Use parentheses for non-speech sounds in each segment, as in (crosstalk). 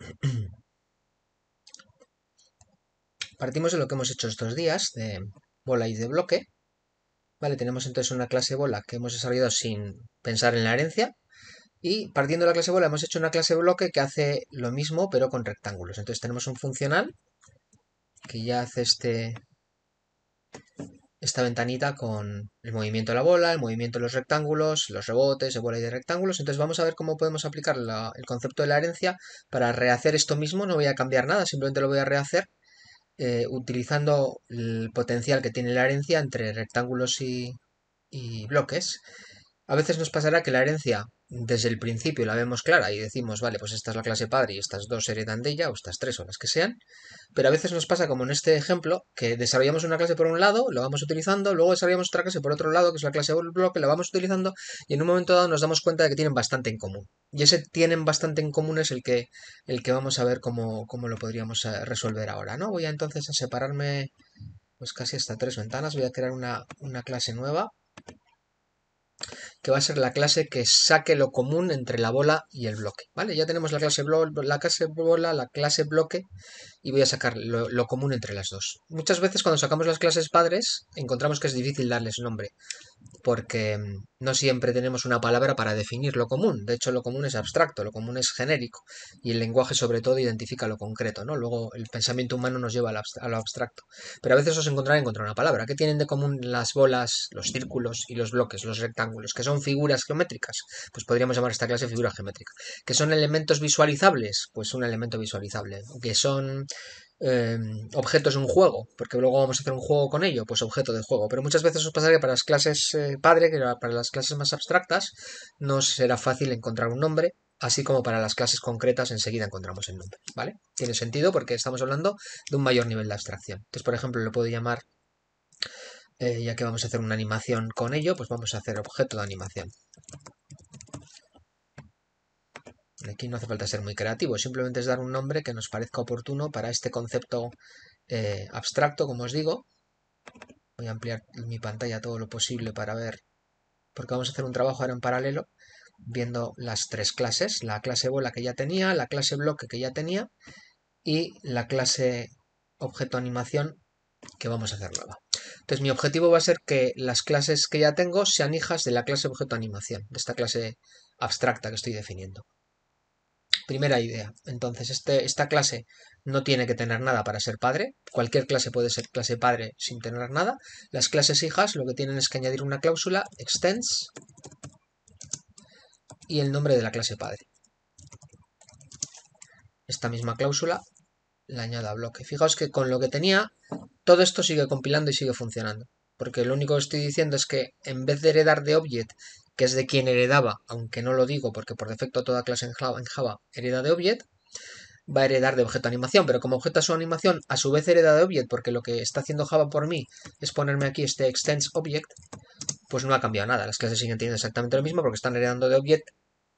(clears throat) Partimos de lo que hemos hecho estos días, de bola y de bloque. Vale, tenemos entonces una clase bola que hemos desarrollado sin pensar en la herencia. Y partiendo de la clase bola hemos hecho una clase bloque que hace lo mismo pero con rectángulos. Entonces tenemos un funcional que ya hace este esta ventanita con el movimiento de la bola, el movimiento de los rectángulos, los rebotes de bola y de rectángulos. Entonces vamos a ver cómo podemos aplicar el concepto de la herencia para rehacer esto mismo. No voy a cambiar nada, simplemente lo voy a rehacer eh, utilizando el potencial que tiene la herencia entre rectángulos y bloques. A veces nos pasará que la herencia desde el principio la vemos clara y decimos, vale, pues esta es la clase padre y estas dos heredan de ella, o estas tres o las que sean, pero a veces nos pasa como en este ejemplo, que desarrollamos una clase por un lado, lo vamos utilizando, luego desarrollamos otra clase por otro lado, que es la clase bloque, la vamos utilizando, y en un momento dado nos damos cuenta de que tienen bastante en común. Y ese tienen bastante en común es el que, el que vamos a ver cómo, lo podríamos eh, resolver ahora, ¿no? Voy a entonces a separarme pues casi hasta tres ventanas, voy a crear una clase nueva va a ser la clase que saque lo común entre la bola y el bloque. ¿Vale? Ya tenemos la clase, la clase bola, la clase bloque y voy a sacar lo, lo común entre las dos. Muchas veces cuando sacamos las clases padres encontramos que es difícil darles nombre porque mm, no siempre tenemos una palabra para definir lo común. De hecho, lo común es abstracto, lo común es genérico, y el lenguaje sobre todo identifica lo concreto, ¿no? Luego el pensamiento humano nos lleva a lo abstracto. Pero a veces os encontraréis encontrar una palabra. ¿Qué tienen de común las bolas, los círculos y los bloques, los rectángulos? Que son figuras geométricas. Pues podríamos llamar esta clase figura geométrica. Que son elementos visualizables, pues un elemento visualizable. Que son objeto em, objetos un juego, porque luego vamos a hacer un juego con ello, pues objeto de juego. Pero muchas veces os pasa que para las clases eh, padre, que para las clases más abstractas, no será fácil encontrar un nombre, así como para las clases concretas enseguida encontramos el nombre, ¿vale? Tiene sentido porque estamos hablando de un mayor nivel de abstracción. Entonces, por ejemplo, lo puedo llamar, eh, ya que vamos a hacer una animación con ello, pues vamos a hacer objeto de animación. Aquí no hace falta ser muy creativo, simplemente es dar un nombre que nos parezca oportuno para este concepto eh, abstracto, como os digo. Voy a ampliar mi pantalla todo lo posible para ver, porque vamos a hacer un trabajo ahora en paralelo, viendo las tres clases, la clase bola que ya tenía, la clase bloque que ya tenía y la clase objeto animación que vamos a hacer nueva. Entonces mi objetivo va a ser que las clases que ya tengo sean hijas de la clase objeto animación, de esta clase abstracta que estoy definiendo. Primera idea. Entonces, este, esta clase no tiene que tener nada para ser padre. Cualquier clase puede ser clase padre sin tener nada. Las clases hijas lo que tienen es que añadir una cláusula extends y el nombre de la clase padre. Esta misma cláusula la añada a bloque. Fijaos que con lo que tenía, todo esto sigue compilando y sigue funcionando. Porque lo único que estoy diciendo es que en vez de heredar de object que es de quien heredaba, aunque no lo digo porque por defecto toda clase en Java, hereda de Object, va a heredar de objeto animación, pero como objeto a su animación, a su vez hereda de object, porque lo que está haciendo Java por mí es ponerme aquí este extends object, pues no ha cambiado nada. Las clases siguen teniendo exactamente lo mismo porque están heredando de object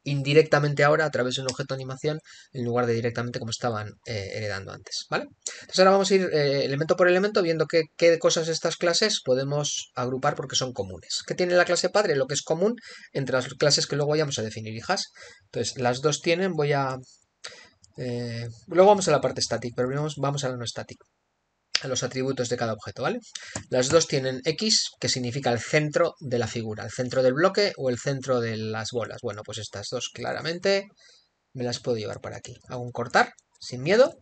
indirectamente ahora a través de un objeto de animación en lugar de directamente como estaban eh, heredando antes, ¿vale? Entonces ahora vamos a ir eh, elemento por elemento viendo qué, cosas estas clases podemos agrupar porque son comunes. ¿Qué tiene la clase padre? Lo que es común entre las clases que luego vayamos a definir hijas. Entonces las dos tienen, voy a... Eh, luego vamos a la parte estática, pero primero vamos a la no static a los atributos de cada objeto, ¿vale? Las dos tienen X, que significa el centro de la figura, el centro del bloque o el centro de las bolas. Bueno, pues estas dos claramente me las puedo llevar para aquí. Hago un cortar, sin miedo,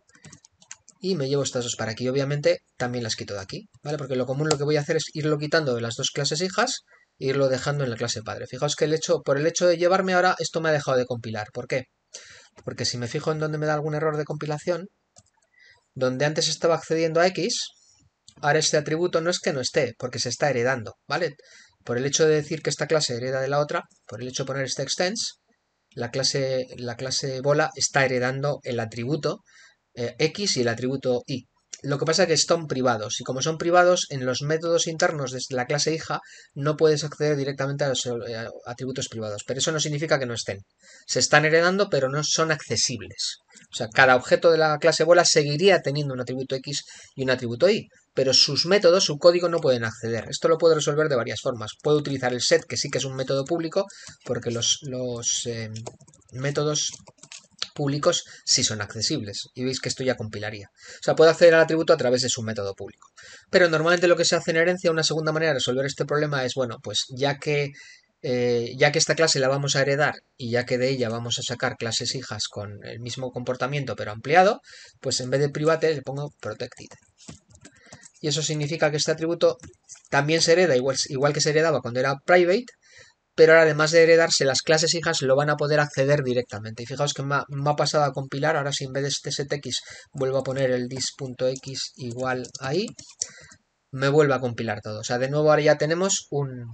y me llevo estas dos para aquí. Obviamente también las quito de aquí, ¿vale? Porque lo común lo que voy a hacer es irlo quitando de las dos clases hijas e irlo dejando en la clase padre. Fijaos que el hecho, por el hecho de llevarme ahora, esto me ha dejado de compilar. ¿Por qué? Porque si me fijo en donde me da algún error de compilación, donde antes estaba accediendo a X, ahora este atributo no es que no esté, porque se está heredando, ¿vale? Por el hecho de decir que esta clase hereda de la otra, por el hecho de poner este extends, la clase, la clase bola está heredando el atributo eh, X y el atributo Y. Lo que pasa es que son privados, y como son privados, en los métodos internos de la clase hija no puedes acceder directamente a los eh, atributos privados, pero eso no significa que no estén. Se están heredando, pero no son accesibles. O sea, cada objeto de la clase bola seguiría teniendo un atributo X y un atributo Y, pero sus métodos, su código no pueden acceder. Esto lo puedo resolver de varias formas. Puedo utilizar el set, que sí que es un método público, porque los, los eh, métodos públicos si son accesibles. Y veis que esto ya compilaría. O sea, puede acceder al atributo a través de su método público. Pero normalmente lo que se hace en herencia, una segunda manera de resolver este problema es, bueno, pues ya que eh, ya que esta clase la vamos a heredar y ya que de ella vamos a sacar clases hijas con el mismo comportamiento pero ampliado, pues en vez de private le pongo protected. Y eso significa que este atributo también se hereda igual, igual que se heredaba cuando era private, pero ahora además de heredarse las clases hijas lo van a poder acceder directamente. Y fijaos que me ha, pasado a compilar, ahora si en vez de este setx vuelvo a poner el dis.x igual ahí, me vuelve a compilar todo. O sea, de nuevo ahora ya tenemos un,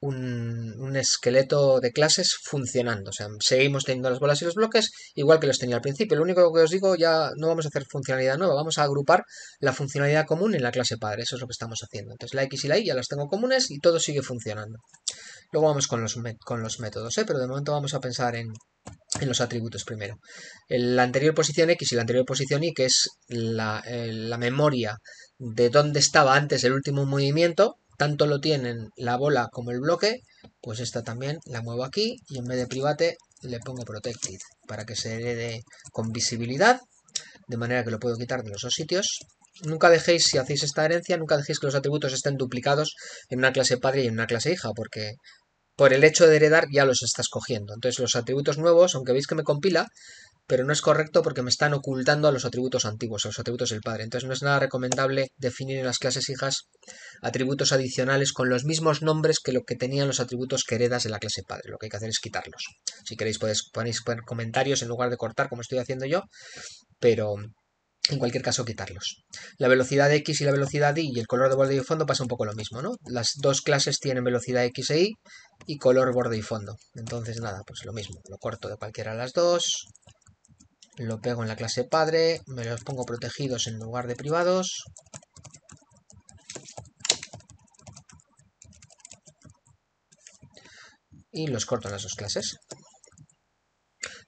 un, esqueleto de clases funcionando. O sea, seguimos teniendo las bolas y los bloques igual que los tenía al principio. Lo único que os digo, ya no vamos a hacer funcionalidad nueva, vamos a agrupar la funcionalidad común en la clase padre. Eso es lo que estamos haciendo. Entonces la X y la Y ya las tengo comunes y todo sigue funcionando. Luego vamos con los, con los métodos, ¿eh? pero de momento vamos a pensar en, en los atributos primero. La anterior posición X y la anterior posición Y, que es la, eh, la memoria de dónde estaba antes el último movimiento, tanto lo tienen la bola como el bloque, pues esta también la muevo aquí y en vez de private le pongo protected para que se herede con visibilidad, de manera que lo puedo quitar de los dos sitios. Nunca dejéis, si hacéis esta herencia, nunca dejéis que los atributos estén duplicados en una clase padre y en una clase hija, porque por el hecho de heredar ya los estás cogiendo. Entonces los atributos nuevos, aunque veis que me compila, pero no es correcto porque me están ocultando a los atributos antiguos, a los atributos del padre. Entonces no es nada recomendable definir en las clases hijas atributos adicionales con los mismos nombres que lo que tenían los atributos que heredas de la clase padre. Lo que hay que hacer es quitarlos. Si queréis podéis, ponéis poner comentarios en lugar de cortar como estoy haciendo yo, pero en cualquier caso quitarlos. La velocidad X y la velocidad Y y el color de borde y fondo pasa un poco lo mismo, ¿no? Las dos clases tienen velocidad X e Y y color borde y fondo. Entonces nada, pues lo mismo, lo corto de cualquiera de las dos lo pego en la clase padre, me los pongo protegidos en lugar de privados. Y los corto en las dos clases.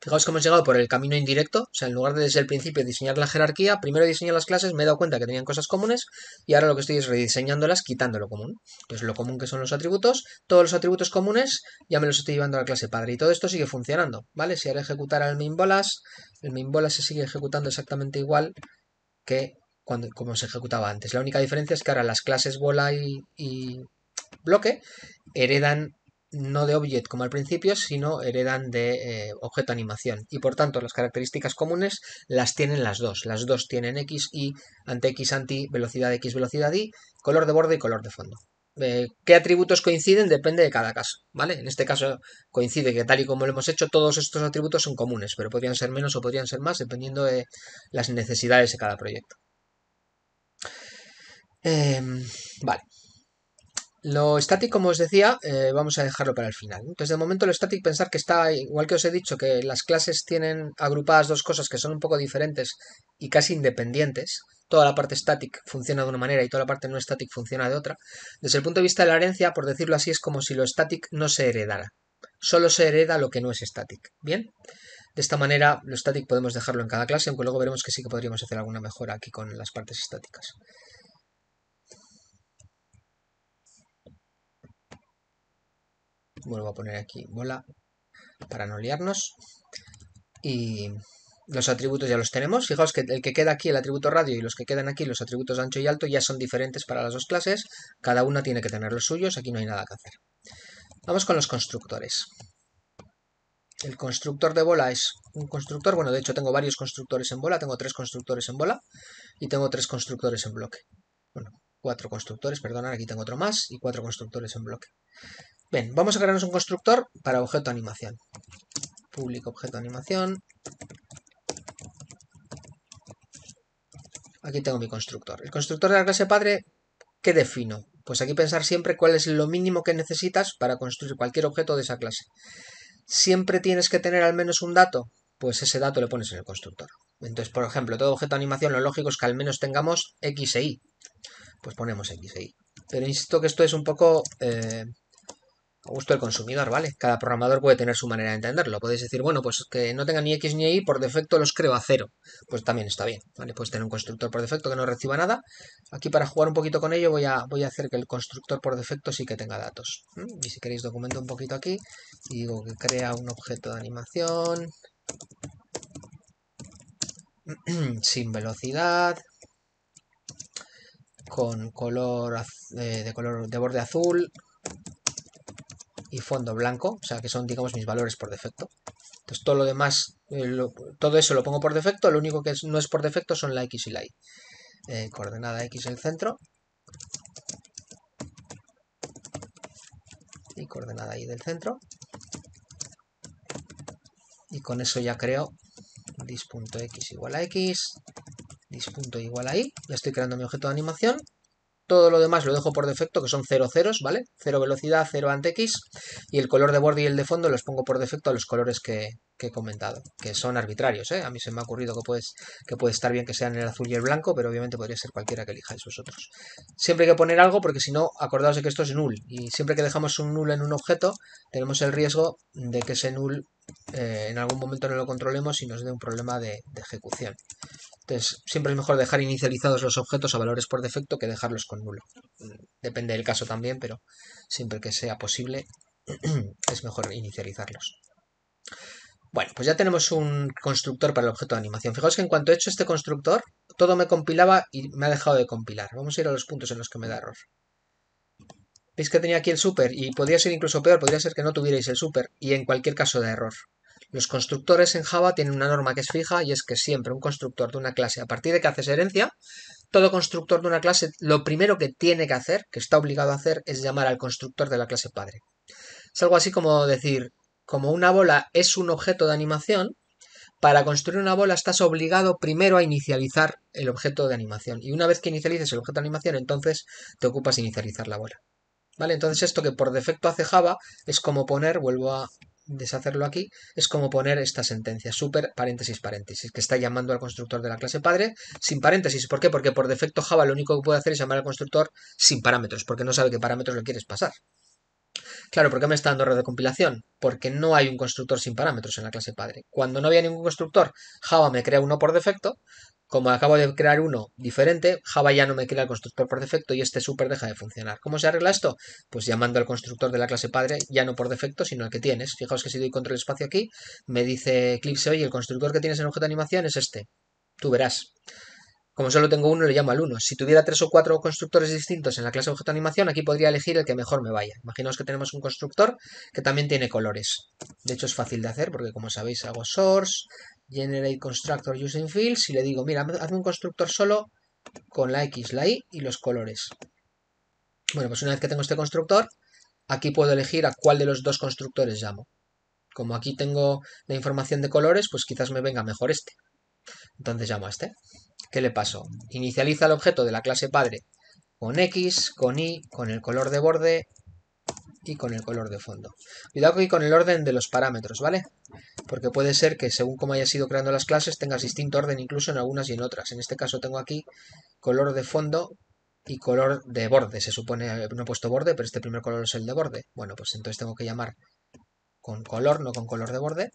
Fijaos cómo hemos llegado por el camino indirecto, o sea, en lugar de desde el principio diseñar la jerarquía, primero diseñé las clases, me he dado cuenta que tenían cosas comunes y ahora lo que estoy es rediseñándolas quitando lo común. Entonces, lo común que son los atributos, todos los atributos comunes ya me los estoy llevando a la clase padre y todo esto sigue funcionando, ¿vale? Si ahora ejecutara el bolas, el mainBolas se sigue ejecutando exactamente igual que cuando, como se ejecutaba antes. La única diferencia es que ahora las clases bola y bloque heredan no de object como al principio, sino heredan de eh, objeto animación. Y por tanto, las características comunes las tienen las dos. Las dos tienen X, Y, ante X, anti, velocidad X, velocidad Y, color de borde y color de fondo. Eh, qué atributos coinciden depende de cada caso, ¿vale? En este caso coincide que tal y como lo hemos hecho, todos estos atributos son comunes, pero podrían ser menos o podrían ser más, dependiendo de las necesidades de cada proyecto. Em, vale. Lo static, como os decía, eh, vamos a dejarlo para el final. Entonces, de momento, lo static, pensar que está, igual que os he dicho, que las clases tienen agrupadas dos cosas que son un poco diferentes y casi independientes. Toda la parte static funciona de una manera y toda la parte no static funciona de otra. Desde el punto de vista de la herencia, por decirlo así, es como si lo static no se heredara. Solo se hereda lo que no es static. ¿Bien? De esta manera, lo static podemos dejarlo en cada clase, aunque luego veremos que sí que podríamos hacer alguna mejora aquí con las partes estáticas. vuelvo a poner aquí bola para no liarnos. Y los atributos ya los tenemos. Fijaos que el que queda aquí, el atributo radio, y los que quedan aquí, los atributos ancho y alto, ya son diferentes para las dos clases. Cada una tiene que tener los suyos, aquí no hay nada que hacer. Vamos con los constructores. El constructor de bola es un constructor, bueno, de hecho tengo varios constructores en bola, tengo tres constructores en bola y tengo tres constructores en bloque. Bueno, cuatro constructores, perdón aquí tengo otro más y cuatro constructores en bloque. Bien, vamos a crearnos un constructor para objeto animación. Público objeto animación. Aquí tengo mi constructor. El constructor de la clase padre, ¿qué defino? Pues aquí pensar siempre cuál es lo mínimo que necesitas para construir cualquier objeto de esa clase. Siempre tienes que tener al menos un dato, pues ese dato le pones en el constructor. Entonces, por ejemplo, todo objeto animación, lo lógico es que al menos tengamos X e Y. Pues ponemos X e Y. Pero insisto que esto es un poco eh, a gusto del consumidor, ¿vale? Cada programador puede tener su manera de entenderlo. Podéis decir, bueno, pues que no tenga ni X ni Y, por defecto los creo a cero. Pues también está bien, ¿vale? Puedes tener un constructor por defecto que no reciba nada. Aquí para jugar un poquito con ello voy a, voy a hacer que el constructor por defecto sí que tenga datos. Y si queréis documento un poquito aquí digo que crea un objeto de animación (clears throat) sin velocidad con color eh, de color de borde azul y fondo blanco, o sea que son digamos mis valores por defecto. Entonces todo lo demás, eh, todo eso lo pongo por defecto, lo único que no es por defecto son la x y la y. Eh, coordenada x del centro y coordenada y del centro. Y con eso ya creo dis.x igual a x, dis.y igual a y. Ya estoy creando mi objeto de animación todo lo demás lo dejo por defecto, que son cero ceros, ¿vale? Cero velocidad, cero ante X. Y el color de borde y el de fondo los pongo por defecto a los colores que, que he comentado, que son arbitrarios. ¿eh? A mí se me ha ocurrido que, puedes, que puede estar bien que sean el azul y el blanco, pero obviamente podría ser cualquiera que elijáis vosotros Siempre hay que poner algo porque si no, acordaos de que esto es null. Y siempre que dejamos un null en un objeto, tenemos el riesgo de que ese null eh, en algún momento no lo controlemos y nos dé un problema de, ejecución. Entonces, siempre es mejor dejar inicializados los objetos a valores por defecto que dejarlos con nulo. Mm, depende del caso también, pero siempre que sea posible (clears throat) es mejor inicializarlos. Bueno, pues ya tenemos un constructor para el objeto de animación. Fijaos que en cuanto he hecho este constructor, todo me compilaba y me ha dejado de compilar. Vamos a ir a los puntos en los que me da error. Veis que tenía aquí el super y podría ser incluso peor, podría ser que no tuvierais el super y en cualquier caso de error. Los constructores en Java tienen una norma que es fija y es que siempre un constructor de una clase, a partir de que haces herencia, todo constructor de una clase lo primero que tiene que hacer, que está obligado a hacer, es llamar al constructor de la clase padre. Es algo así como decir, como una bola es un objeto de animación, para construir una bola estás obligado primero a inicializar el objeto de animación. Y una vez que inicialices el objeto de animación, entonces te ocupas de inicializar la bola. ¿Vale? Entonces esto que por defecto hace Java es como poner, vuelvo a deshacerlo aquí, es como poner esta sentencia, super paréntesis paréntesis, que está llamando al constructor de la clase padre sin paréntesis. ¿Por qué? Porque por defecto Java lo único que puede hacer es llamar al constructor sin parámetros, porque no sabe qué parámetros le quieres pasar. Claro, ¿por qué me está dando error de compilación? Porque no hay un constructor sin parámetros en la clase padre. Cuando no había ningún constructor, Java me crea uno por defecto. Como acabo de crear uno diferente, Java ya no me crea el constructor por defecto y este super deja de funcionar. ¿Cómo se arregla esto? Pues llamando al constructor de la clase padre, ya no por defecto, sino el que tienes. Fijaos que si doy control espacio aquí, me dice Eclipse, oye, el constructor que tienes en objeto de animación es este. Tú verás. Como solo tengo uno, le llamo al uno. Si tuviera tres o cuatro constructores distintos en la clase objeto animación, aquí podría elegir el que mejor me vaya. Imaginaos que tenemos un constructor que también tiene colores. De hecho, es fácil de hacer porque, como sabéis, hago source, generate constructor using fields y le digo, mira, hazme un constructor solo con la X, la Y y los colores. Bueno, pues una vez que tengo este constructor, aquí puedo elegir a cuál de los dos constructores llamo. Como aquí tengo la información de colores, pues quizás me venga mejor este. Entonces llamo a este. ¿Qué le pasó? Inicializa el objeto de la clase padre con X, con Y, con el color de borde y con el color de fondo. Cuidado aquí con el orden de los parámetros, ¿vale? Porque puede ser que según como hayas ido creando las clases tengas distinto orden incluso en algunas y en otras. En este caso tengo aquí color de fondo y color de borde. Se supone, no he puesto borde, pero este primer color es el de borde. Bueno, pues entonces tengo que llamar con color, no con color de borde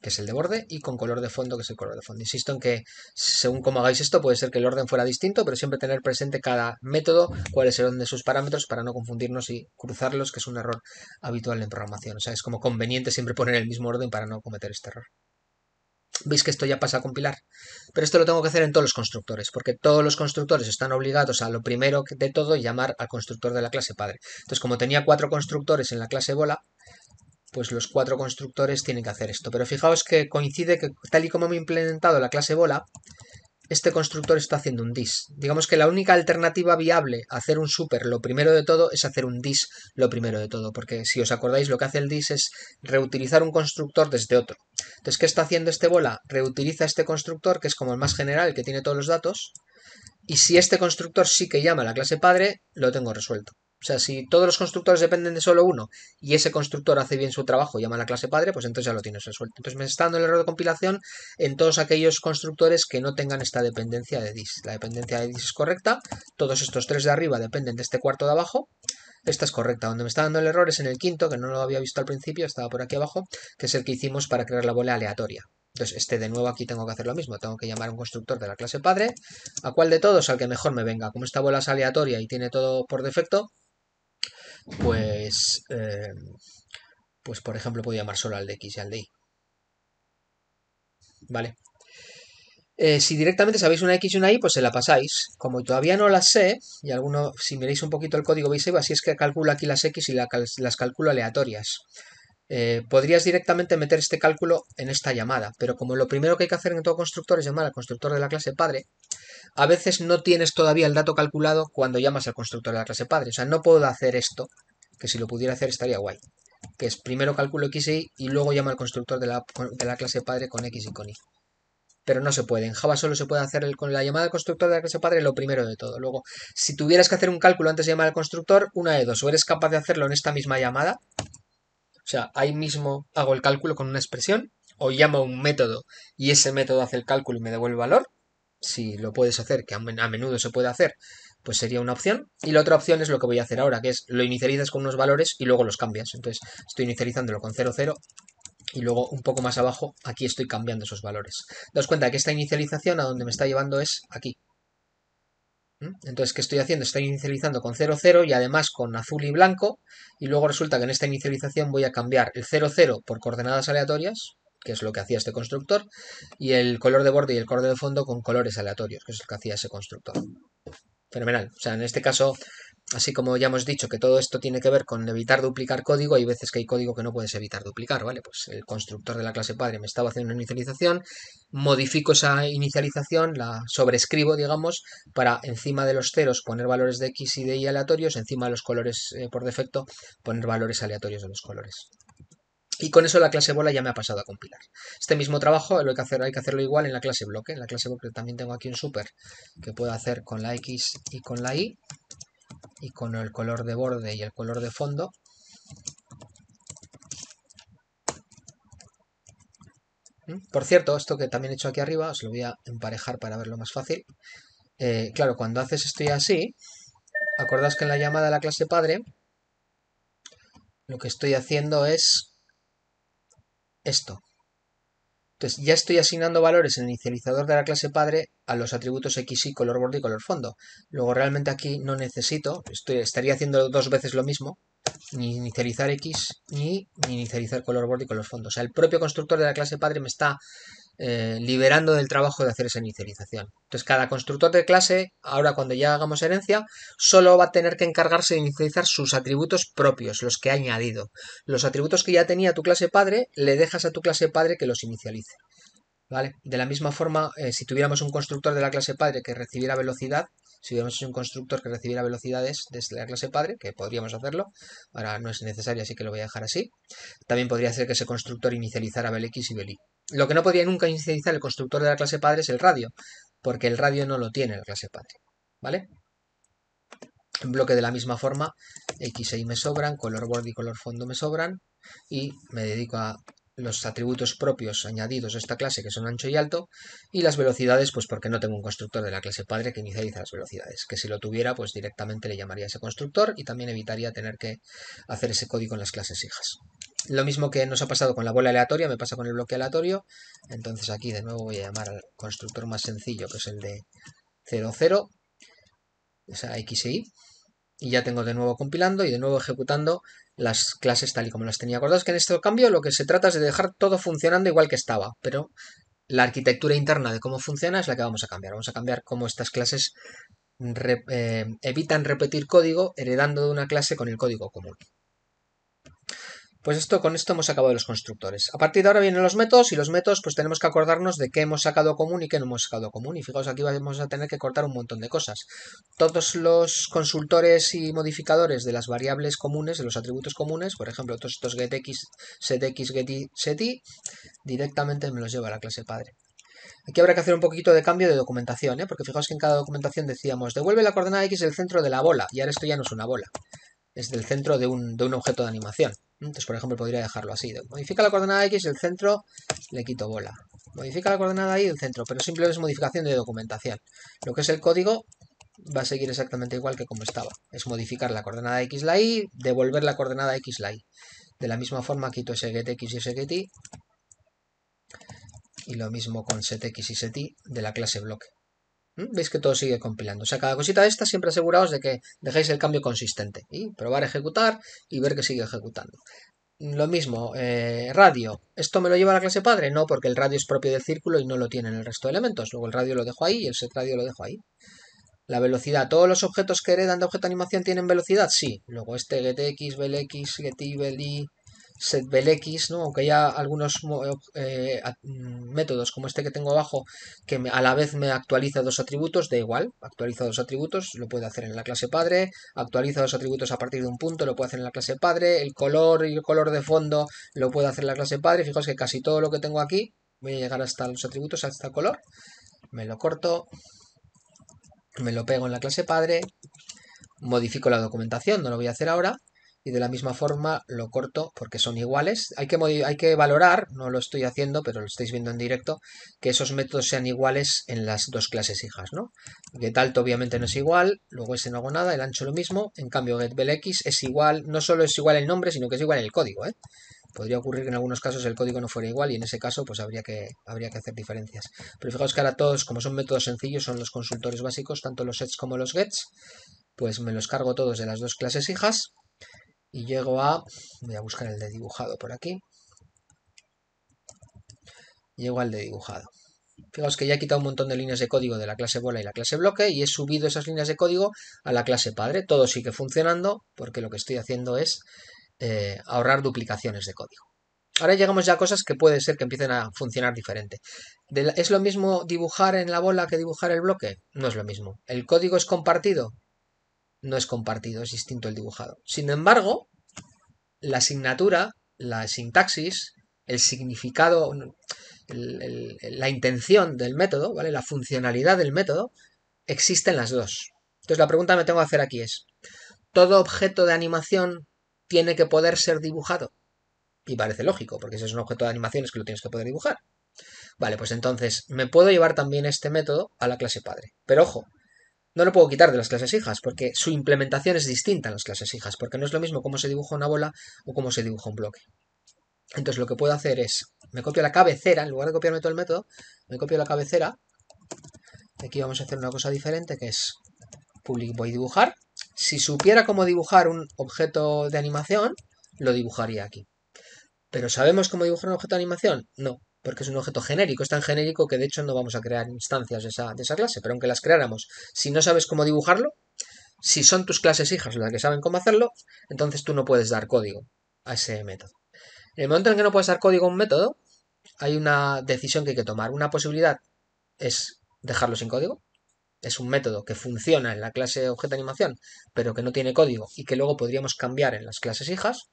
que es el de borde, y con color de fondo, que es el color de fondo. Insisto en que según cómo hagáis esto, puede ser que el orden fuera distinto, pero siempre tener presente cada método, cuáles serán de sus parámetros, para no confundirnos y cruzarlos, que es un error habitual en programación. O sea, es como conveniente siempre poner el mismo orden para no cometer este error. Veis que esto ya pasa a compilar. Pero esto lo tengo que hacer en todos los constructores, porque todos los constructores están obligados a lo primero de todo llamar al constructor de la clase padre. Entonces, como tenía cuatro constructores en la clase bola, pues los cuatro constructores tienen que hacer esto. Pero fijaos que coincide que tal y como hemos implementado la clase bola, este constructor está haciendo un dis. Digamos que la única alternativa viable a hacer un super lo primero de todo es hacer un dis lo primero de todo, porque si os acordáis lo que hace el dis es reutilizar un constructor desde otro. Entonces, ¿qué está haciendo este bola? Reutiliza este constructor, que es como el más general, que tiene todos los datos, y si este constructor sí que llama a la clase padre, lo tengo resuelto. O sea, si todos los constructores dependen de solo uno y ese constructor hace bien su trabajo y llama a la clase padre, pues entonces ya lo tienes resuelto. Entonces me está dando el error de compilación en todos aquellos constructores que no tengan esta dependencia de dis. La dependencia de dis es correcta. Todos estos tres de arriba dependen de este cuarto de abajo. Esta es correcta. Donde me está dando el error es en el quinto, que no lo había visto al principio, estaba por aquí abajo, que es el que hicimos para crear la bola aleatoria. Entonces, este de nuevo aquí tengo que hacer lo mismo. Tengo que llamar a un constructor de la clase padre. ¿A cuál de todos? Al que mejor me venga. Como esta bola es aleatoria y tiene todo por defecto, pues, eh, pues por ejemplo, puedo llamar solo al de x y al de y. ¿Vale? Eh, si directamente sabéis una X y una Y, pues se la pasáis. Como todavía no la sé, y alguno, si miráis un poquito el código, veis, así es que calculo aquí las X y las calculo aleatorias. Eh, podrías directamente meter este cálculo en esta llamada, pero como lo primero que hay que hacer en todo constructor es llamar al constructor de la clase padre, a veces no tienes todavía el dato calculado cuando llamas al constructor de la clase padre. O sea, no puedo hacer esto, que si lo pudiera hacer estaría guay. Que es primero calculo x y y luego llama al constructor de la, clase padre con x y con y pero no se puede. En Java solo se puede hacer con la llamada al constructor de la clase padre lo primero de todo. Luego, si tuvieras que hacer un cálculo antes de llamar al constructor, una de dos, o eres capaz de hacerlo en esta misma llamada, sea, ahí mismo hago el cálculo con una expresión o llamo a un método y ese método hace el cálculo y me devuelve valor. Si lo puedes hacer, que a menudo se puede hacer, pues sería una opción. Y la otra opción es lo que voy a hacer ahora, que es lo inicializas con unos valores y luego los cambias. Entonces estoy inicializándolo con 0, 0 y luego un poco más abajo aquí estoy cambiando esos valores. Daos cuenta que esta inicialización a donde me está llevando es aquí, entonces, ¿qué estoy haciendo? Estoy inicializando con 0, 0 y además con azul y blanco. Y luego resulta que en esta inicialización voy a cambiar el 0, 0 por coordenadas aleatorias, que es lo que hacía este constructor, y el color de borde y el color de fondo con colores aleatorios, que es lo que hacía ese constructor. Fenomenal. O sea, en este caso así como ya hemos dicho que todo esto tiene que ver con evitar duplicar código, hay veces que hay código que no puedes evitar duplicar, ¿vale? Pues el constructor de la clase padre me estaba haciendo una inicialización, modifico esa inicialización, la sobrescribo, digamos, para encima de los ceros poner valores de x y de y aleatorios, encima de los colores eh, por defecto poner valores aleatorios de los colores. Y con eso la clase bola ya me ha pasado a compilar. Este mismo trabajo lo hay que, hay que hacerlo igual en la clase bloque. En la clase bloque también tengo aquí un super que puedo hacer con la X y con la Y y con el color de borde y el color de fondo mm, Por cierto, esto que también he hecho aquí arriba, os lo voy a emparejar para verlo más fácil. Eh, claro, cuando haces esto así, acordaos que en la llamada a la clase padre, lo que estoy haciendo es esto. Entonces ya estoy asignando valores en el inicializador de la clase padre a los atributos x, y, color borde y color fondo. Luego realmente aquí no necesito, estaría haciendo dos veces lo mismo, ni inicializar x ni, ni inicializar color borde y color fondo. O sea, el propio constructor de la clase padre me está eh, liberando del trabajo de hacer esa inicialización. Entonces, cada constructor de clase, ahora cuando ya hagamos herencia, solo va a tener que encargarse de inicializar sus atributos propios, los que ha añadido. Los atributos que ya tenía tu clase padre, le dejas a tu clase padre que los inicialice. ¿Vale? De la misma forma, eh, si tuviéramos un constructor de la clase padre que recibiera velocidad, si hubiéramos un constructor que recibiera velocidades desde la clase padre, que podríamos hacerlo, ahora no es necesario, así que lo voy a dejar así. También podría hacer que ese constructor inicializara BLX y BLY. Lo que no podría nunca inicializar el constructor de la clase padre es el radio, porque el radio no lo tiene la clase padre, ¿vale? Un bloque de la misma forma, x e y me sobran, color borde y color fondo me sobran, y me dedico a los atributos propios añadidos a esta clase, que son ancho y alto, y las velocidades, pues porque no tengo un constructor de la clase padre que inicializa las velocidades, que si lo tuviera, pues directamente le llamaría a ese constructor y también evitaría tener que hacer ese código en las clases hijas. Lo mismo que nos ha pasado con la bola aleatoria, me pasa con el bloque aleatorio. Entonces aquí de nuevo voy a llamar al constructor más sencillo, que es el de 0, 0, o sea, x y. Y ya tengo de nuevo compilando y de nuevo ejecutando las clases tal y como las tenía. Acordaos que en este cambio lo que se trata es de dejar todo funcionando igual que estaba, pero la arquitectura interna de cómo funciona es la que vamos a cambiar. Vamos a cambiar cómo estas clases eh, evitan repetir código heredando de una clase con el código común. Pues esto, con esto hemos acabado los constructores. A partir de ahora vienen los métodos y los métodos pues tenemos que acordarnos de qué hemos sacado común y qué no hemos sacado común. Y fijaos, aquí vamos a tener que cortar un montón de cosas. Todos los consultores y modificadores de las variables comunes, de los atributos comunes, por ejemplo, todos estos getx, setx, getY, sety, directamente me los lleva a la clase padre. Aquí habrá que hacer un poquito de cambio de documentación, ¿eh? porque fijaos que en cada documentación decíamos, devuelve la coordenada x del centro de la bola, y ahora esto ya no es una bola, es del centro de un, de un objeto de animación. Entonces, por ejemplo, podría dejarlo así. Modifica la coordenada X, el centro, le quito bola. Modifica la coordenada Y, el centro, pero simplemente es modificación de documentación. Lo que es el código va a seguir exactamente igual que como estaba. Es modificar la coordenada X, la Y, devolver la coordenada X, la Y. De la misma forma quito ese getX y ese getY. Y lo mismo con setX y setY de la clase bloque. ¿Mm? Veis que todo sigue compilando. O sea, cada cosita de esta siempre aseguraos de que dejéis el cambio consistente. Y probar ejecutar y ver que sigue ejecutando. Lo mismo, eh, radio. ¿Esto me lo lleva a la clase padre? No, porque el radio es propio del círculo y no lo tienen el resto de elementos. Luego el radio lo dejo ahí y el set radio lo dejo ahí. La velocidad. ¿Todos los objetos que heredan de objeto animación tienen velocidad? Sí. Luego este getx, belx, vel y setbelx, ¿no? aunque haya algunos eh, eh, mm, métodos como este que tengo abajo que a la vez me actualiza dos atributos, da igual, actualiza dos atributos, lo puedo hacer en la clase padre, actualiza dos atributos a partir de un punto, lo puede hacer en la clase padre, el color y el color de fondo lo puedo hacer en la clase padre, fijaos que casi todo lo que tengo aquí, voy a llegar hasta los atributos, hasta el color, me lo corto, me lo pego en la clase padre, modifico la documentación, no lo voy a hacer ahora, y de la misma forma lo corto porque son iguales. Hay que, hay que valorar, no lo estoy haciendo, pero lo estáis viendo en directo, que esos métodos sean iguales en las dos clases hijas, ¿no? GetAlt obviamente no es igual, luego ese no hago nada, el ancho lo mismo, en cambio GetBelX es igual, no solo es igual el nombre, sino que es igual el código, ¿eh? Podría ocurrir que en algunos casos el código no fuera igual y en ese caso pues habría que, habría que hacer diferencias. Pero fijaos que ahora todos, como son métodos sencillos, son los consultores básicos, tanto los sets como los gets, pues me los cargo todos de las dos clases hijas y llego a, voy a buscar el de dibujado por aquí, llego al de dibujado. Fijaos que ya he quitado un montón de líneas de código de la clase bola y la clase bloque y he subido esas líneas de código a la clase padre. Todo sigue funcionando porque lo que estoy haciendo es eh, ahorrar duplicaciones de código. Ahora llegamos ya a cosas que puede ser que empiecen a funcionar diferente. ¿Es lo mismo dibujar en la bola que dibujar el bloque? No es lo mismo. ¿El código es compartido? no es compartido, es distinto el dibujado. Sin embargo, la asignatura, la sintaxis, el significado, la intención del método, ¿vale? La funcionalidad del método, existen las dos. Entonces la pregunta que me tengo que hacer aquí es, ¿todo objeto de animación tiene que poder ser dibujado? Y parece lógico, porque si es un objeto de animación es que lo tienes que poder dibujar. Vale, pues entonces me puedo llevar también este método a la clase padre. Pero ojo, no lo puedo quitar de las clases hijas, porque su implementación es distinta en las clases hijas, porque no es lo mismo cómo se dibuja una bola o cómo se dibuja un bloque. Entonces lo que puedo hacer es, me copio la cabecera, en lugar de copiarme todo el método, me copio la cabecera. Aquí vamos a hacer una cosa diferente, que es public voy a dibujar. Si supiera cómo dibujar un objeto de animación, lo dibujaría aquí. ¿Pero sabemos cómo dibujar un objeto de animación? No porque es un objeto genérico, es tan genérico que de hecho no vamos a crear instancias de esa, clase, pero aunque las creáramos, si no sabes cómo dibujarlo, si son tus clases hijas las que saben cómo hacerlo, entonces tú no puedes dar código a ese método. En el momento en que no puedes dar código a un método, hay una decisión que hay que tomar. Una posibilidad es dejarlo sin código. Es un método que funciona en la clase objeto animación, pero que no tiene código y que luego podríamos cambiar en las clases hijas.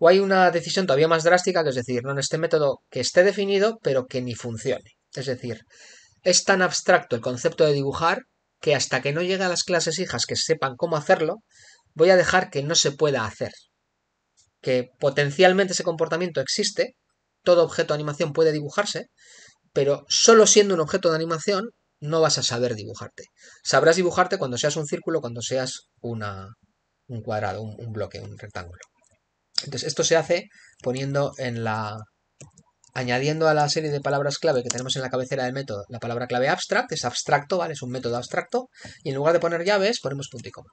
O hay una decisión todavía más drástica, que es decir, no en este método que esté definido, pero que ni funcione. Es decir, es tan abstracto el concepto de dibujar que hasta que no llegue a las clases hijas que sepan cómo hacerlo, voy a dejar que no se pueda hacer. Que potencialmente ese comportamiento existe, todo objeto de animación puede dibujarse, pero solo siendo un objeto de animación no vas a saber dibujarte. Sabrás dibujarte cuando seas un círculo, cuando seas un cuadrado, un bloque, un rectángulo. Entonces, esto se hace poniendo en la. añadiendo a la serie de palabras clave que tenemos en la cabecera del método la palabra clave abstract, es abstracto, ¿vale? Es un método abstracto, y en lugar de poner llaves, ponemos punto y coma.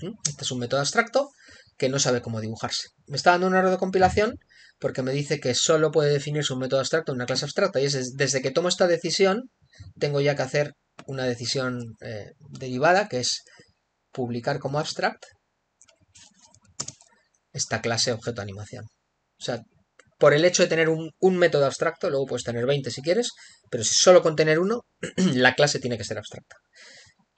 ¿Mm? Este es un método abstracto que no sabe cómo dibujarse. Me está dando un error de compilación porque me dice que solo puede definirse un método abstracto en una clase abstracta, y es desde que tomo esta decisión, tengo ya que hacer una decisión eh, derivada, que es publicar como abstract, esta clase objeto animación. O sea, por el hecho de tener un, método abstracto, luego puedes tener 20 si quieres, pero si solo con tener uno, (clears throat) la clase tiene que ser abstracta.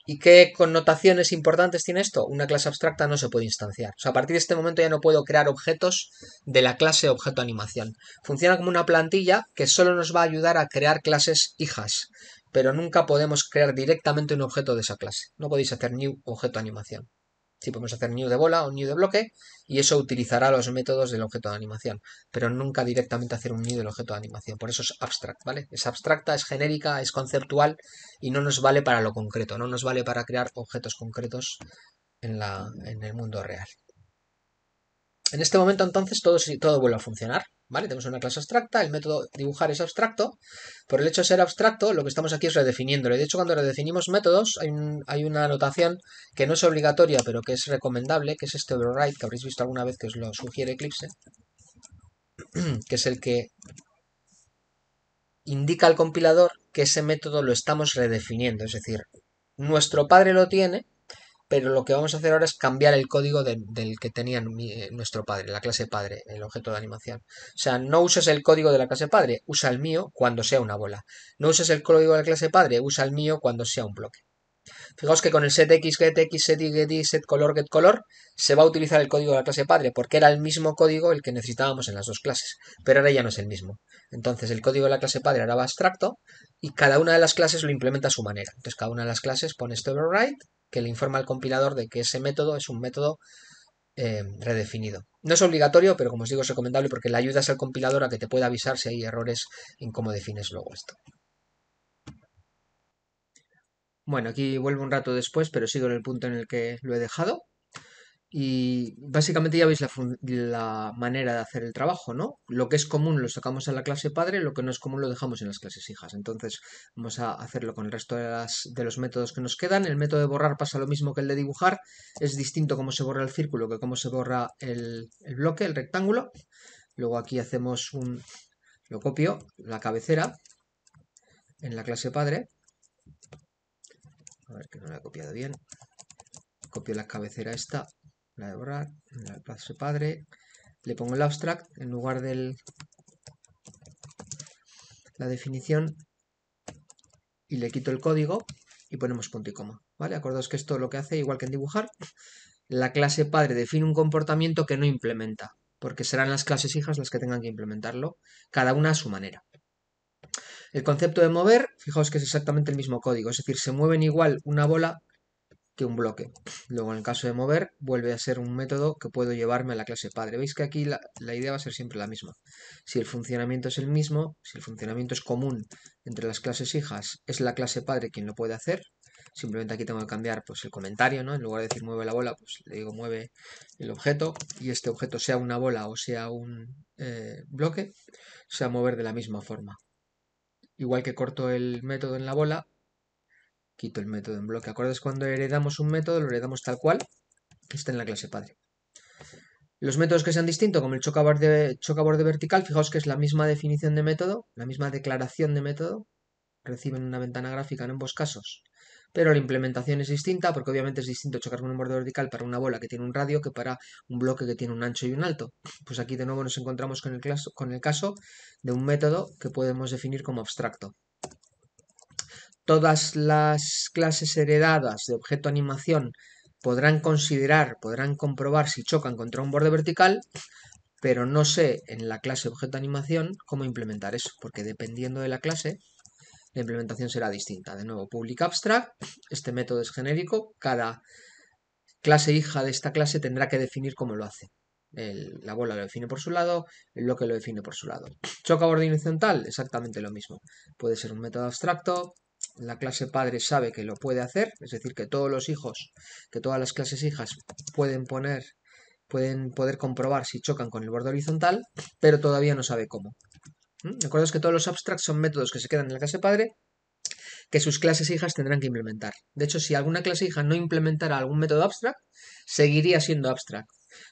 ¿Y qué connotaciones importantes tiene esto? Una clase abstracta no se puede instanciar. O sea, a partir de este momento ya no puedo crear objetos de la clase objeto animación. Funciona como una plantilla que solo nos va a ayudar a crear clases hijas, pero nunca podemos crear directamente un objeto de esa clase. No podéis hacer new objeto animación. Si podemos hacer new de bola o new de bloque, y eso utilizará los métodos del objeto de animación, pero nunca directamente hacer un new del objeto de animación. Por eso es abstract, ¿vale? Es abstracta, es genérica, es conceptual y no nos vale para lo concreto, no nos vale para crear objetos concretos en, la, en el mundo real. En este momento entonces todo, todo vuelve a funcionar. ¿Vale? Tenemos una clase abstracta, el método dibujar es abstracto. Por el hecho de ser abstracto, lo que estamos aquí es redefiniéndolo. De hecho, cuando redefinimos métodos, hay, hay una anotación que no es obligatoria, pero que es recomendable, que es este override, que habréis visto alguna vez que os lo sugiere Eclipse, (clears throat) que es el que indica al compilador que ese método lo estamos redefiniendo. Es decir, nuestro padre lo tiene, pero lo que vamos a hacer ahora es cambiar el código del que tenía eh, nuestro padre, la clase padre, el objeto de animación. O sea, no uses el código de la clase padre, usa el mío cuando sea una bola. No uses el código de la clase padre, usa el mío cuando sea un bloque. Fijaos que con el set x, get x, set color, get color, se va a utilizar el código de la clase padre, porque era el mismo código el que necesitábamos en las dos clases, pero ahora ya no es el mismo. Entonces el código de la clase padre ahora abstracto y cada una de las clases lo implementa a su manera. Entonces cada una de las clases pone este override que le informa al compilador de que ese método es un método eh, redefinido. No es obligatorio, pero como os digo es recomendable porque le ayudas al compilador a que te pueda avisar si hay errores en cómo defines luego esto. Bueno, aquí vuelvo un rato después, pero sigo en el punto en el que lo he dejado. Y básicamente ya veis la, manera de hacer el trabajo, ¿no? Lo que es común lo sacamos en la clase padre, lo que no es común lo dejamos en las clases hijas. Entonces vamos a hacerlo con el resto de, los métodos que nos quedan. El método de borrar pasa lo mismo que el de dibujar. Es distinto cómo se borra el círculo que cómo se borra el bloque, el rectángulo. Luego aquí hacemos un... lo copio, la cabecera, en la clase padre. A ver que no la he copiado bien. Copio la cabecera esta, la de borrar, la clase padre. Le pongo el abstract en lugar de la definición y le quito el código y ponemos punto y coma. ¿Vale? Acordaos que esto lo que hace, igual que en dibujar, la clase padre define un comportamiento que no implementa, porque serán las clases hijas las que tengan que implementarlo, cada una a su manera. El concepto de mover, fijaos que es exactamente el mismo código, es decir, se mueven igual una bola que un bloque. Luego en el caso de mover, vuelve a ser un método que puedo llevarme a la clase padre. Veis que aquí la, idea va a ser siempre la misma. Si el funcionamiento es el mismo, si el funcionamiento es común entre las clases hijas, es la clase padre quien lo puede hacer. Simplemente aquí tengo que cambiar pues, el comentario, ¿no? En lugar de decir mueve la bola, pues le digo mueve el objeto y este objeto sea una bola o sea un eh, bloque, se va a mover de la misma forma. Igual que corto el método en la bola, quito el método en bloque. Acordes cuando heredamos un método, lo heredamos tal cual, que está en la clase padre. Los métodos que sean distintos, como el chocabor borde vertical, fijaos que es la misma definición de método, la misma declaración de método, reciben una ventana gráfica en ambos casos pero la implementación es distinta porque obviamente es distinto chocar con un borde vertical para una bola que tiene un radio que para un bloque que tiene un ancho y un alto. Pues aquí de nuevo nos encontramos con el, caso, de un método que podemos definir como abstracto. Todas las clases heredadas de objeto animación podrán considerar, podrán comprobar si chocan contra un borde vertical, pero no sé en la clase objeto animación cómo implementar eso, porque dependiendo de la clase la implementación será distinta. De nuevo, public abstract, este método es genérico, cada clase hija de esta clase tendrá que definir cómo lo hace. la bola lo define por su lado, el que lo define por su lado. Choca borde horizontal, exactamente lo mismo. Puede ser un método abstracto, la clase padre sabe que lo puede hacer, es decir, que todos los hijos, que todas las clases hijas pueden poner, pueden poder comprobar si chocan con el borde horizontal, pero todavía no sabe cómo. Acuerdas que todos los abstracts son métodos que se quedan en la clase padre que sus clases hijas tendrán que implementar. De hecho, si alguna clase hija no implementara algún método abstract, seguiría siendo abstract.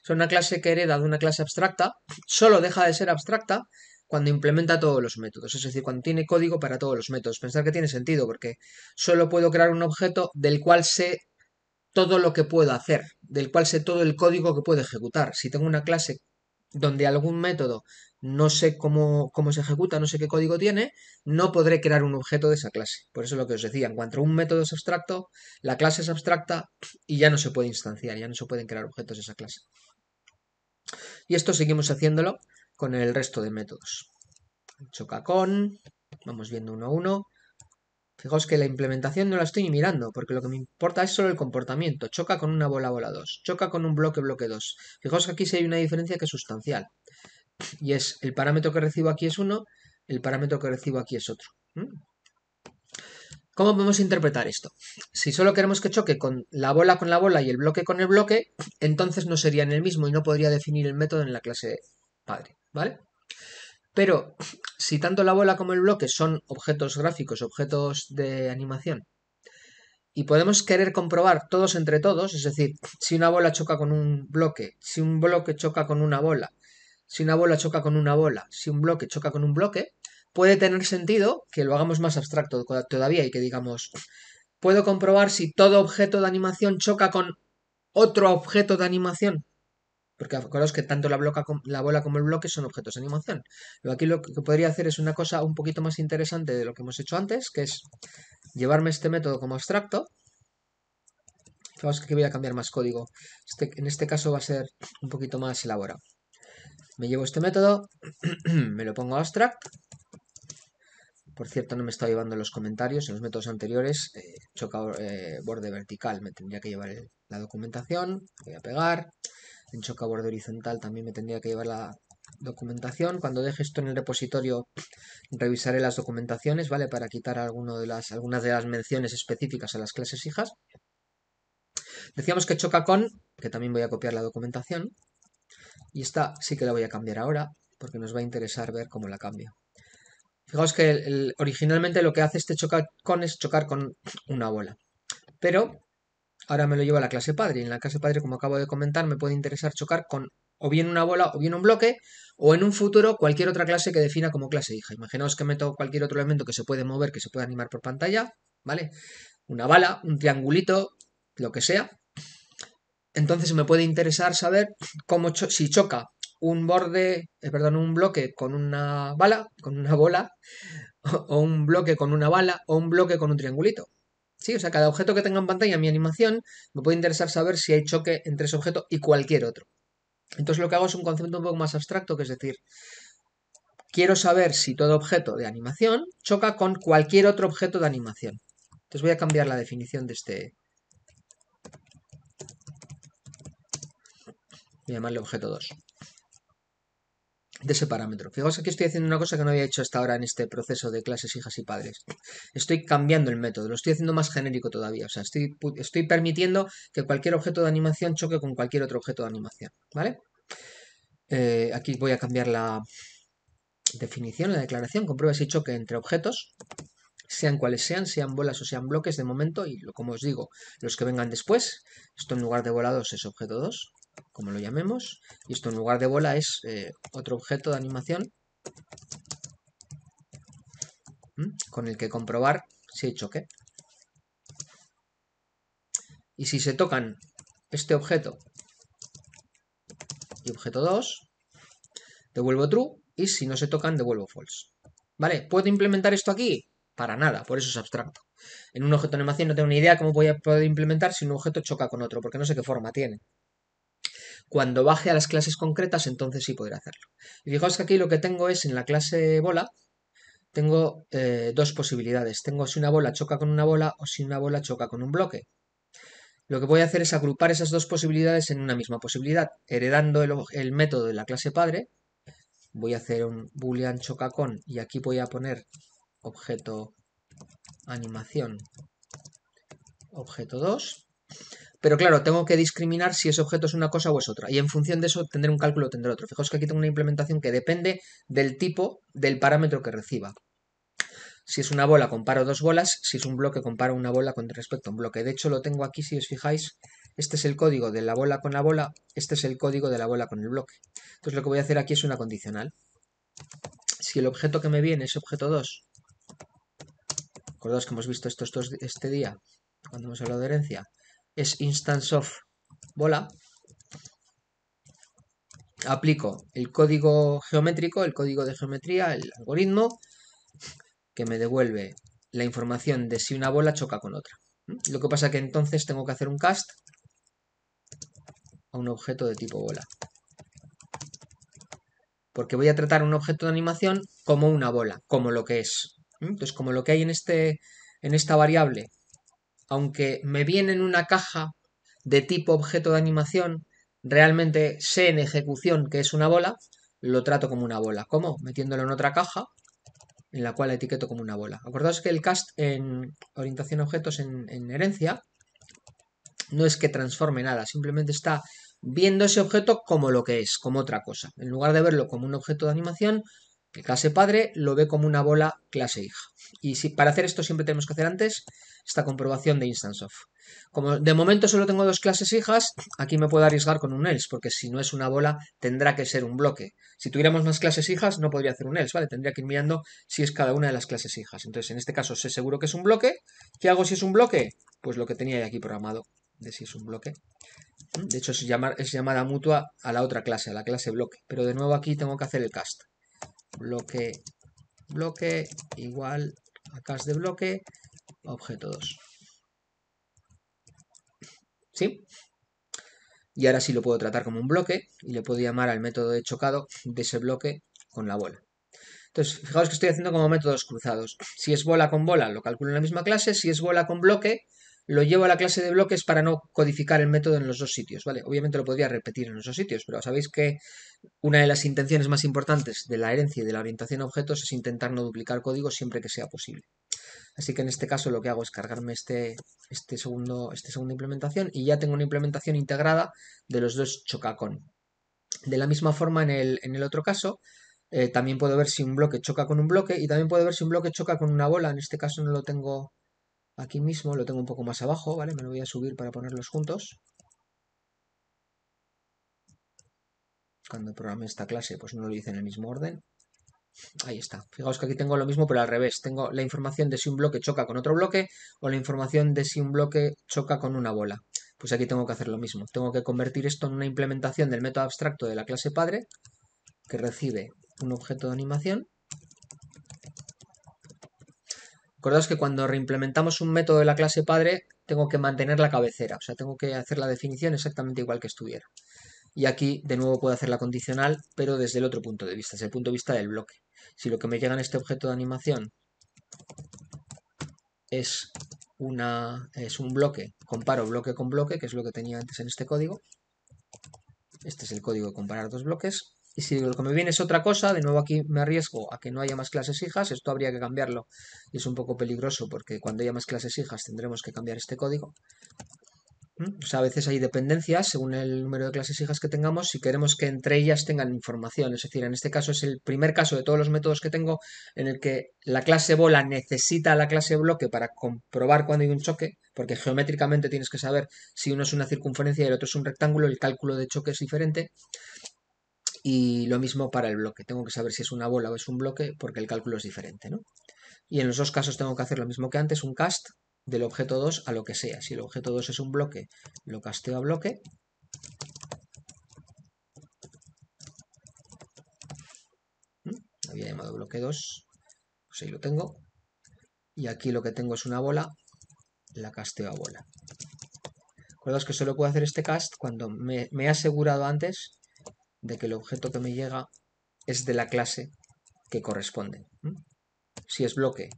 O una clase que hereda de una clase abstracta solo deja de ser abstracta cuando implementa todos los métodos, es decir, cuando tiene código para todos los métodos. Pensar que tiene sentido, porque solo puedo crear un objeto del cual sé todo lo que puedo hacer, del cual sé todo el código que puedo ejecutar. Si tengo una clase donde algún método no sé cómo, se ejecuta, no sé qué código tiene, no podré crear un objeto de esa clase. Por eso es lo que os decía, en cuanto un método es abstracto, la clase es abstracta y ya no se puede instanciar, ya no se pueden crear objetos de esa clase. Y esto seguimos haciéndolo con el resto de métodos. Chocacón, vamos viendo uno a uno. Fijaos que la implementación no la estoy mirando, porque lo que me importa es solo el comportamiento. Choca con una bola bola 2, choca con un bloque bloque 2. Fijaos que aquí sí hay una diferencia que es sustancial. Y es el parámetro que recibo aquí es uno, el parámetro que recibo aquí es otro. ¿Cómo podemos interpretar esto? Si solo queremos que choque con la bola con la bola y el bloque con el bloque, entonces no sería en el mismo y no podría definir el método en la clase padre, ¿vale? Pero (sniffs) si tanto la bola como el bloque son objetos gráficos, objetos de animación, y podemos querer comprobar todos entre todos, es decir, si una bola choca con un bloque, si un bloque choca con una bola, si una bola choca con una bola, si un bloque choca con un bloque, puede tener sentido que lo hagamos más abstracto todavía y que digamos, puedo comprobar si todo objeto de animación choca con otro objeto de animación. Porque acordaos que tanto la, bola como el bloque son objetos de animación. Pero aquí lo que podría hacer es una cosa un poquito más interesante de lo que hemos hecho antes, que es llevarme este método como abstracto. Fijaos que voy a cambiar más código. Este, en este caso va a ser un poquito más elaborado. Me llevo este método, (clears throat) me lo pongo abstract. Por cierto, no me está llevando los comentarios. En los métodos anteriores, eh, choca eh, borde vertical, me tendría que llevar la documentación. Voy a pegar. Choca borde horizontal también me tendría que llevar la documentación. Cuando deje esto en el repositorio revisaré las documentaciones, ¿vale? Para quitar algunas de las menciones específicas a las clases hijas. Decíamos que choca con, que también voy a copiar la documentación. Y esta sí que la voy a cambiar ahora, porque nos va a interesar ver cómo la cambio. Fijaos que originalmente lo que hace este choca con es chocar con una bola. Pero ahora me lo llevo a la clase padre. Y en la clase padre, como acabo de comentar, me puede interesar chocar con o bien una bola o bien un bloque, o en un futuro cualquier otra clase que defina como clase hija. Imaginaos que meto cualquier otro elemento que se puede mover, que se puede animar por pantalla, ¿vale? Una bala, un triangulito, lo que sea. Entonces me puede interesar saber cómo si choca un borde, eh, perdón, un bloque con una bala, con una bola, (laughs) o un bloque con una bala, o un bloque con un triangulito. ¿sí? O sea, cada objeto que tenga en pantalla mi animación, me puede interesar saber si hay choque entre ese objeto y cualquier otro. Entonces lo que hago es un concepto un poco más abstracto, que es decir, quiero saber si todo objeto de animación choca con cualquier otro objeto de animación. Entonces voy a cambiar la definición de este... Voy a llamarle objeto 2 de ese parámetro. Fijaos aquí estoy haciendo una cosa que no había hecho hasta ahora en este proceso de clases hijas y padres. Estoy cambiando el método, lo estoy haciendo más genérico todavía. O sea, estoy, estoy permitiendo que cualquier objeto de animación choque con cualquier otro objeto de animación. ¿Vale? Eh, aquí voy a cambiar la definición, la declaración. Comprueba si choque entre objetos sean cuales sean, sean bolas o sean bloques de momento, y como os digo, los que vengan después, esto en lugar de volados es objeto 2, como lo llamemos. Y esto en lugar de bola es eh, otro objeto de animación con el que comprobar si hay choque. Y si se tocan este objeto y objeto 2, devuelvo true y si no se tocan devuelvo false. ¿Vale? ¿Puedo implementar esto aquí? Para nada, por eso es abstracto. En un objeto de animación no tengo ni idea cómo voy a poder implementar si un objeto choca con otro, porque no sé qué forma tiene. Cuando baje a las clases concretas, entonces sí podré hacerlo. Y fijaos que aquí lo que tengo es en la clase bola, tengo eh, dos posibilidades. Tengo si una bola choca con una bola o si una bola choca con un bloque. Lo que voy a hacer es agrupar esas dos posibilidades en una misma posibilidad, heredando el, el método de la clase padre. Voy a hacer un boolean choca con y aquí voy a poner objeto animación objeto 2. Pero claro, tengo que discriminar si ese objeto es una cosa o es otra. Y en función de eso tendré un cálculo o tendré otro. Fijaos que aquí tengo una implementación que depende del tipo del parámetro que reciba. Si es una bola, comparo dos bolas. Si es un bloque, comparo una bola con respecto a un bloque. De hecho, lo tengo aquí, si os fijáis. Este es el código de la bola con la bola. Este es el código de la bola con el bloque. Entonces, lo que voy a hacer aquí es una condicional. Si el objeto que me viene es objeto 2, acordaos que hemos visto estos este día, cuando hemos hablado de herencia, es instance of bola, aplico el código geométrico, el código de geometría, el algoritmo, que me devuelve la información de si una bola choca con otra. Lo que pasa que entonces tengo que hacer un cast a un objeto de tipo bola. Porque voy a tratar un objeto de animación como una bola, como lo que es. Entonces, como lo que hay en, este, en esta variable aunque me viene en una caja de tipo objeto de animación, realmente sé en ejecución que es una bola, lo trato como una bola. ¿Cómo? Metiéndolo en otra caja en la cual etiqueto como una bola. Acordaos que el cast en orientación a objetos en, en herencia no es que transforme nada, simplemente está viendo ese objeto como lo que es, como otra cosa. En lugar de verlo como un objeto de animación, el clase padre lo ve como una bola clase hija. Y si, para hacer esto siempre tenemos que hacer antes esta comprobación de instance of. Como de momento solo tengo dos clases hijas, aquí me puedo arriesgar con un else, porque si no es una bola tendrá que ser un bloque. Si tuviéramos más clases hijas no podría hacer un else, ¿vale? Tendría que ir mirando si es cada una de las clases hijas. Entonces en este caso sé seguro que es un bloque. ¿Qué hago si es un bloque? Pues lo que tenía aquí programado de si es un bloque. De hecho es llamada mutua a la otra clase, a la clase bloque. Pero de nuevo aquí tengo que hacer el cast bloque, bloque, igual a cas de bloque, objeto 2. ¿Sí? Y ahora sí lo puedo tratar como un bloque y le puedo llamar al método de chocado de ese bloque con la bola. Entonces, fijaos que estoy haciendo como métodos cruzados. Si es bola con bola, lo calculo en la misma clase. Si es bola con bloque, lo llevo a la clase de bloques para no codificar el método en los dos sitios, ¿vale? Obviamente lo podría repetir en los dos sitios, pero sabéis que una de las intenciones más importantes de la herencia y de la orientación a objetos es intentar no duplicar código siempre que sea posible. Así que en este caso lo que hago es cargarme este, este segundo, esta segunda implementación y ya tengo una implementación integrada de los dos chocacón. De la misma forma en el, otro caso, eh, también puedo ver si un bloque choca con un bloque y también puedo ver si un bloque choca con una bola. En este caso no lo tengo Aquí mismo lo tengo un poco más abajo, ¿vale? Me lo voy a subir para ponerlos juntos. Cuando programé esta clase, pues no lo hice en el mismo orden. Ahí está. Fijaos que aquí tengo lo mismo, pero al revés. Tengo la información de si un bloque choca con otro bloque o la información de si un bloque choca con una bola. Pues aquí tengo que hacer lo mismo. Tengo que convertir esto en una implementación del método abstracto de la clase padre que recibe un objeto de animación Recordad que cuando reimplementamos un método de la clase padre, tengo que mantener la cabecera, o sea, tengo que hacer la definición exactamente igual que estuviera. Y aquí, de nuevo, puedo hacer la condicional, pero desde el otro punto de vista, desde el punto de vista del bloque. Si lo que me llega en este objeto de animación es, una, es un bloque, comparo bloque con bloque, que es lo que tenía antes en este código, este es el código de comparar dos bloques, y si lo que me viene es otra cosa, de nuevo aquí me arriesgo a que no haya más clases hijas, esto habría que cambiarlo. Y es un poco peligroso porque cuando haya más clases hijas tendremos que cambiar este código. ¿Mm? a veces hay dependencias, según el número de clases hijas que tengamos, si queremos que entre ellas tengan información. Es decir, en este caso es el primer caso de todos los métodos que tengo en el que la clase bola necesita la clase bloque para comprobar cuando hay un choque, porque geométricamente tienes que saber si uno es una circunferencia y el otro es un rectángulo, el cálculo de choque es diferente. Y lo mismo para el bloque. Tengo que saber si es una bola o es un bloque porque el cálculo es diferente. ¿no? Y en los dos casos tengo que hacer lo mismo que antes, un cast del objeto 2 a lo que sea. Si el objeto 2 es un bloque, lo casteo a bloque. ¿Mm? Había llamado bloque 2. Pues ahí lo tengo. Y aquí lo que tengo es una bola, la casteo a bola. Recuerdas que solo puedo hacer este cast cuando me he asegurado antes de que el objeto que me llega es de la clase que corresponde. Si es bloque,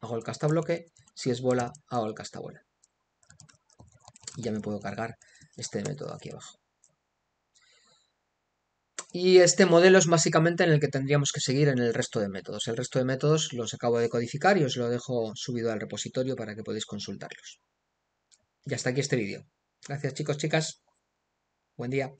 hago el casta bloque. Si es bola, hago el casta bola. Y ya me puedo cargar este método aquí abajo. Y este modelo es básicamente en el que tendríamos que seguir en el resto de métodos. El resto de métodos los acabo de codificar y os lo dejo subido al repositorio para que podáis consultarlos. Y hasta aquí este vídeo. Gracias chicos, chicas. Buen día.